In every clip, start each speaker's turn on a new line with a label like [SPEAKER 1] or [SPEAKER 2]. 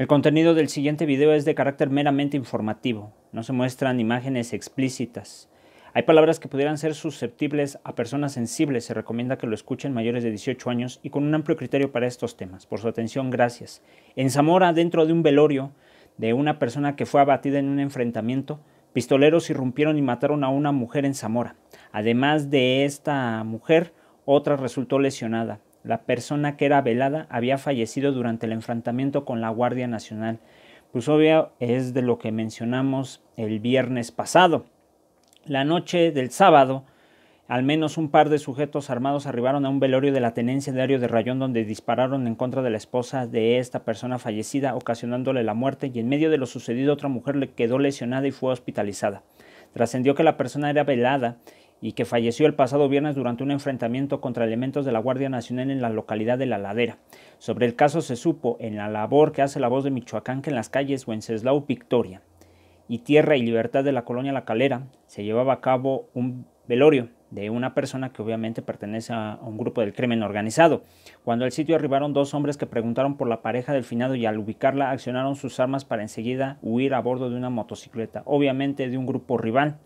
[SPEAKER 1] El contenido del siguiente video es de carácter meramente informativo, no se muestran imágenes explícitas. Hay palabras que pudieran ser susceptibles a personas sensibles, se recomienda que lo escuchen mayores de 18 años y con un amplio criterio para estos temas. Por su atención, gracias. En Zamora, dentro de un velorio de una persona que fue abatida en un enfrentamiento, pistoleros irrumpieron y mataron a una mujer en Zamora. Además de esta mujer, otra resultó lesionada. La persona que era velada había fallecido durante el enfrentamiento con la Guardia Nacional. Pues obvio es de lo que mencionamos el viernes pasado. La noche del sábado, al menos un par de sujetos armados arribaron a un velorio de la tenencia de Ario de Rayón donde dispararon en contra de la esposa de esta persona fallecida, ocasionándole la muerte y en medio de lo sucedido otra mujer le quedó lesionada y fue hospitalizada. Trascendió que la persona era velada y que falleció el pasado viernes durante un enfrentamiento contra elementos de la Guardia Nacional en la localidad de La Ladera. Sobre el caso se supo en la labor que hace la voz de Michoacán que en las calles Wenceslao Victoria y Tierra y Libertad de la colonia La Calera se llevaba a cabo un velorio de una persona que obviamente pertenece a un grupo del crimen organizado. Cuando al sitio arribaron dos hombres que preguntaron por la pareja del finado y al ubicarla accionaron sus armas para enseguida huir a bordo de una motocicleta, obviamente de un grupo rival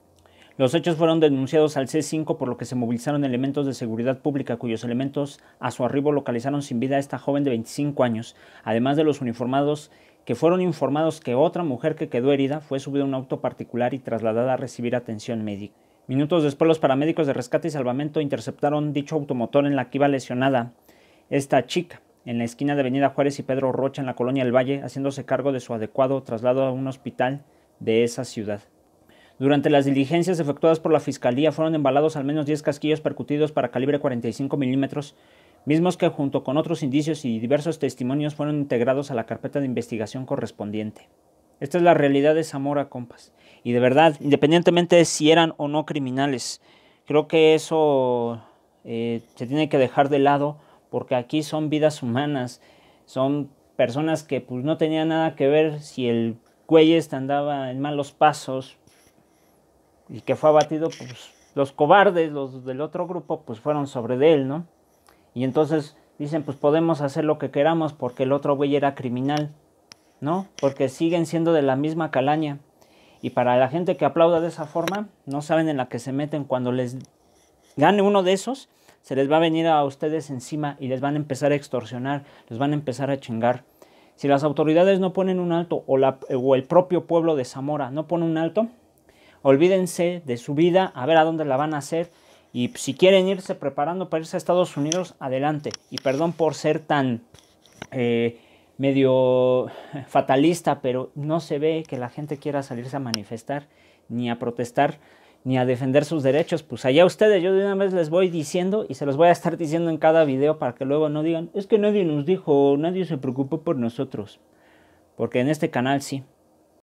[SPEAKER 1] los hechos fueron denunciados al C5 por lo que se movilizaron elementos de seguridad pública cuyos elementos a su arribo localizaron sin vida a esta joven de 25 años, además de los uniformados que fueron informados que otra mujer que quedó herida fue subida a un auto particular y trasladada a recibir atención médica. Minutos después los paramédicos de rescate y salvamento interceptaron dicho automotor en la que iba lesionada esta chica en la esquina de Avenida Juárez y Pedro Rocha en la colonia El Valle, haciéndose cargo de su adecuado traslado a un hospital de esa ciudad. Durante las diligencias efectuadas por la Fiscalía fueron embalados al menos 10 casquillos percutidos para calibre 45 milímetros, mismos que junto con otros indicios y diversos testimonios fueron integrados a la carpeta de investigación correspondiente. Esta es la realidad de Zamora, compas. Y de verdad, independientemente de si eran o no criminales, creo que eso eh, se tiene que dejar de lado porque aquí son vidas humanas, son personas que pues, no tenían nada que ver si el Cuelles este andaba en malos pasos, y que fue abatido, pues los cobardes, los del otro grupo, pues fueron sobre de él, ¿no? Y entonces dicen, pues podemos hacer lo que queramos porque el otro güey era criminal, ¿no? Porque siguen siendo de la misma calaña. Y para la gente que aplauda de esa forma, no saben en la que se meten cuando les gane uno de esos, se les va a venir a ustedes encima y les van a empezar a extorsionar, les van a empezar a chingar. Si las autoridades no ponen un alto o, la, o el propio pueblo de Zamora no pone un alto, olvídense de su vida, a ver a dónde la van a hacer. Y si quieren irse preparando para irse a Estados Unidos, adelante. Y perdón por ser tan eh, medio fatalista, pero no se ve que la gente quiera salirse a manifestar, ni a protestar, ni a defender sus derechos. Pues allá ustedes, yo de una vez les voy diciendo y se los voy a estar diciendo en cada video para que luego no digan, es que nadie nos dijo, nadie se preocupó por nosotros. Porque en este canal sí.